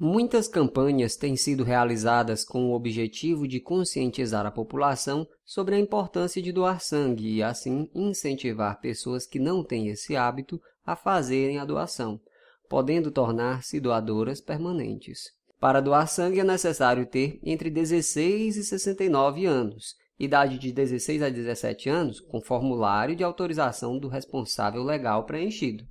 Muitas campanhas têm sido realizadas com o objetivo de conscientizar a população sobre a importância de doar sangue e, assim, incentivar pessoas que não têm esse hábito a fazerem a doação, podendo tornar-se doadoras permanentes. Para doar sangue é necessário ter entre 16 e 69 anos, idade de 16 a 17 anos, com formulário de autorização do responsável legal preenchido,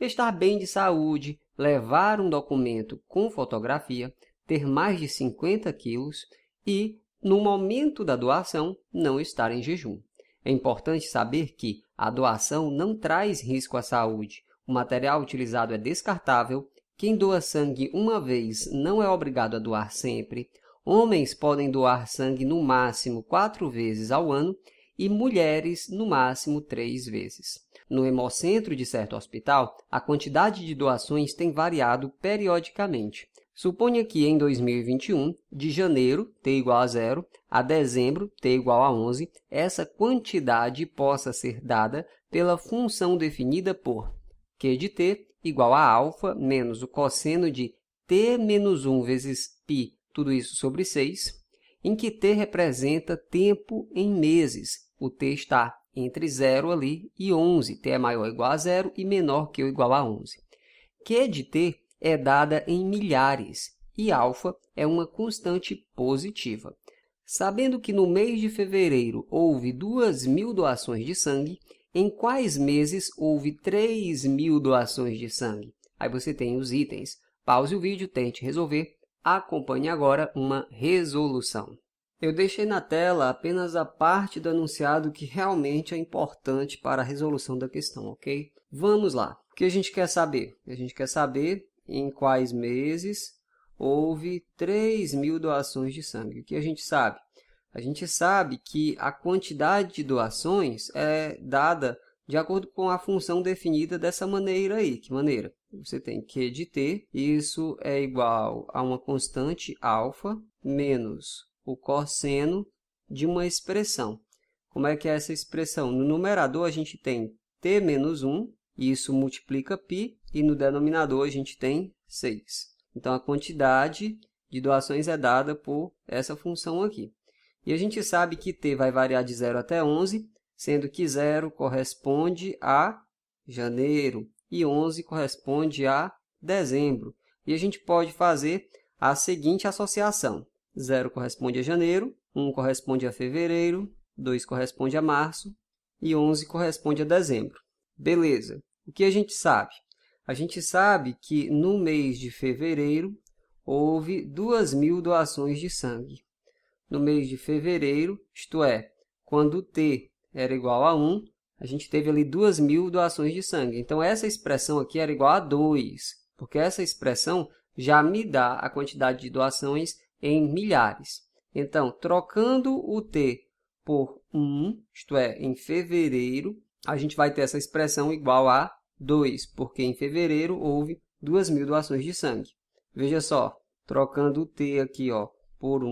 estar bem de saúde, levar um documento com fotografia, ter mais de 50 quilos e, no momento da doação, não estar em jejum. É importante saber que a doação não traz risco à saúde. O material utilizado é descartável. Quem doa sangue uma vez não é obrigado a doar sempre. Homens podem doar sangue no máximo quatro vezes ao ano e mulheres no máximo três vezes. No hemocentro de certo hospital, a quantidade de doações tem variado periodicamente. Suponha que em 2021, de janeiro, T igual a zero, a dezembro, T igual a 11, essa quantidade possa ser dada pela função definida por Q de T igual a alfa menos o cosseno de T menos 1 vezes π, tudo isso sobre 6, em que T representa tempo em meses. O T está entre 0 ali e 11. T é maior ou igual a 0 e menor que ou igual a 11. Q de T é dada em milhares e alfa é uma constante positiva. Sabendo que no mês de fevereiro houve 2.000 mil doações de sangue, em quais meses houve 3.000 mil doações de sangue? Aí você tem os itens. Pause o vídeo, tente resolver. Acompanhe agora uma resolução. Eu deixei na tela apenas a parte do anunciado que realmente é importante para a resolução da questão, ok? Vamos lá. O que a gente quer saber? A gente quer saber em quais meses houve 3 mil doações de sangue. O que a gente sabe? A gente sabe que a quantidade de doações é dada de acordo com a função definida dessa maneira aí. Que maneira? Você tem Q de T, isso é igual a uma constante alfa menos o cosseno de uma expressão. Como é que é essa expressão? No numerador a gente tem t menos 1, e isso multiplica π, e no denominador a gente tem 6. Então, a quantidade de doações é dada por essa função aqui. E a gente sabe que t vai variar de 0 até 11, sendo que 0 corresponde a janeiro e 11 corresponde a dezembro. E a gente pode fazer a seguinte associação. 0 corresponde a janeiro, 1 corresponde a fevereiro, 2 corresponde a março e 11 corresponde a dezembro. Beleza. O que a gente sabe? A gente sabe que no mês de fevereiro houve 2.000 mil doações de sangue. No mês de fevereiro, isto é, quando T era igual a 1, a gente teve ali 2 mil doações de sangue. Então, essa expressão aqui era igual a 2, porque essa expressão já me dá a quantidade de doações em milhares. Então, trocando o T por 1, isto é, em fevereiro, a gente vai ter essa expressão igual a 2, porque em fevereiro houve 2.000 doações de sangue. Veja só, trocando o T aqui ó, por 1,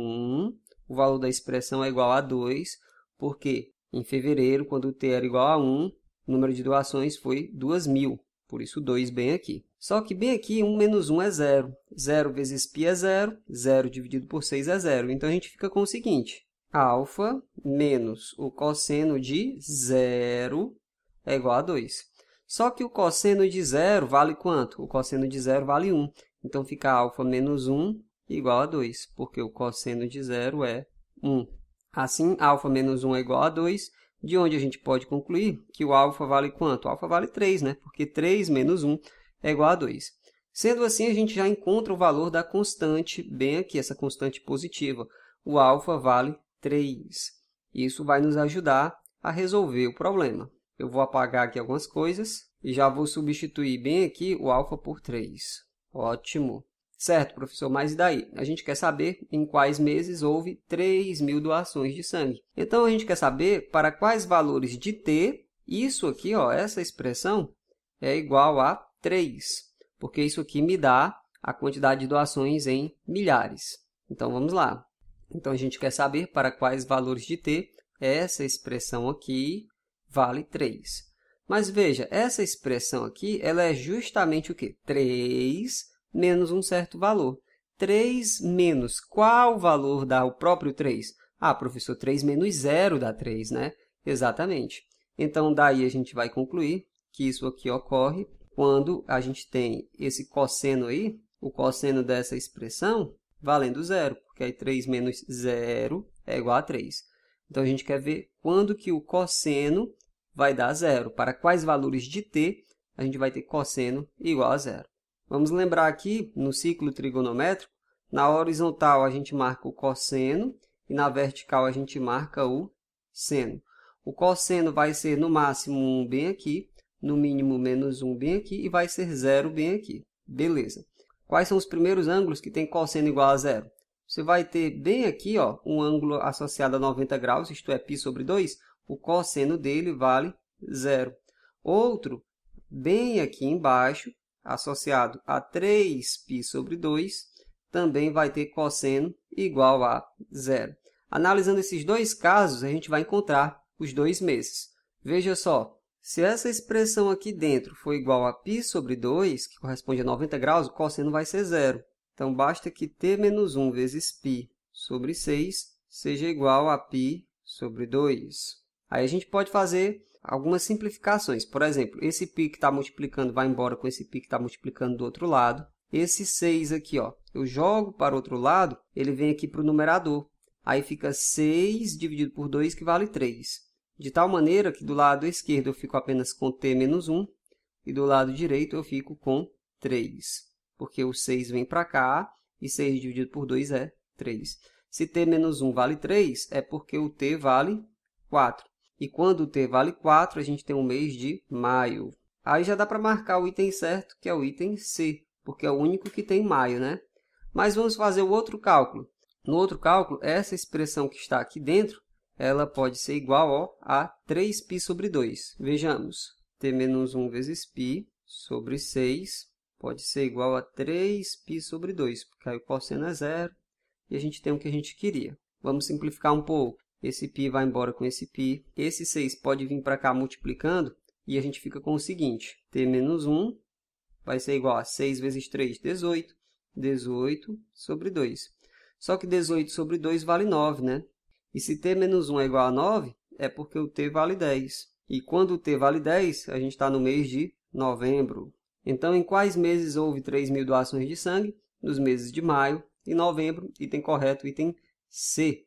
o valor da expressão é igual a 2, porque em fevereiro, quando o T era igual a 1, o número de doações foi 2.000. Por isso 2 bem aqui. Só que bem aqui 1 menos 1 é 0. 0 vezes π é 0. 0 dividido por 6 é 0. Então, a gente fica com o seguinte. Alfa menos o cosseno de 0 é igual a 2. Só que o cosseno de zero vale quanto? O cosseno de zero vale 1. Então, fica alfa menos 1 igual a 2, porque o cosseno de zero é 1. Assim, alfa menos 1 é igual a 2 de onde a gente pode concluir que o alfa vale quanto? O alfa vale 3, né? porque 3 menos 1 é igual a 2. Sendo assim, a gente já encontra o valor da constante, bem aqui, essa constante positiva. O alfa vale 3. Isso vai nos ajudar a resolver o problema. Eu vou apagar aqui algumas coisas e já vou substituir bem aqui o alfa por 3. Ótimo! Certo, professor, mas e daí? A gente quer saber em quais meses houve 3 mil doações de sangue. Então, a gente quer saber para quais valores de T, isso aqui, ó, essa expressão, é igual a 3, porque isso aqui me dá a quantidade de doações em milhares. Então, vamos lá. Então, a gente quer saber para quais valores de T essa expressão aqui vale 3. Mas veja, essa expressão aqui ela é justamente o quê? 3 menos um certo valor. 3 menos qual valor dá o próprio 3? Ah, professor, 3 menos 0 dá 3, né? Exatamente. Então, daí a gente vai concluir que isso aqui ocorre quando a gente tem esse cosseno aí, o cosseno dessa expressão, valendo zero, porque aí 3 menos 0 é igual a 3. Então, a gente quer ver quando que o cosseno vai dar zero. Para quais valores de t a gente vai ter cosseno igual a zero. Vamos lembrar aqui, no ciclo trigonométrico, na horizontal a gente marca o cosseno e na vertical a gente marca o seno. O cosseno vai ser no máximo 1 bem aqui, no mínimo menos 1 bem aqui e vai ser 0 bem aqui. Beleza. Quais são os primeiros ângulos que tem cosseno igual a zero? Você vai ter bem aqui ó, um ângulo associado a 90 graus, isto é, π sobre 2. O cosseno dele vale zero. Outro, bem aqui embaixo, associado a 3π sobre 2, também vai ter cosseno igual a zero. Analisando esses dois casos, a gente vai encontrar os dois meses. Veja só, se essa expressão aqui dentro for igual a π sobre 2, que corresponde a 90 graus, o cosseno vai ser zero. Então, basta que t menos 1 vezes π sobre 6 seja igual a π sobre 2. Aí, a gente pode fazer algumas simplificações. Por exemplo, esse π que está multiplicando vai embora com esse π que está multiplicando do outro lado. Esse 6 aqui, ó, eu jogo para o outro lado, ele vem aqui para o numerador. Aí fica 6 dividido por 2, que vale 3. De tal maneira que do lado esquerdo eu fico apenas com t menos 1 e do lado direito eu fico com 3, porque o 6 vem para cá e 6 dividido por 2 é 3. Se t menos 1 vale 3, é porque o t vale 4. E quando o T vale 4, a gente tem o mês de maio. Aí já dá para marcar o item certo, que é o item C, porque é o único que tem maio, né? Mas vamos fazer o outro cálculo. No outro cálculo, essa expressão que está aqui dentro, ela pode ser igual ó, a 3π sobre 2. Vejamos, t menos 1 vezes π sobre 6 pode ser igual a 3π sobre 2, porque aí o cosseno é zero e a gente tem o que a gente queria. Vamos simplificar um pouco esse π vai embora com esse π. Esse 6 pode vir para cá multiplicando e a gente fica com o seguinte, t menos 1 vai ser igual a 6 vezes 3, 18, 18 sobre 2. Só que 18 sobre 2 vale 9, né? E se t menos 1 é igual a 9, é porque o t vale 10. E quando o t vale 10, a gente está no mês de novembro. Então, em quais meses houve 3 mil doações de sangue? Nos meses de maio e novembro, item correto, item C.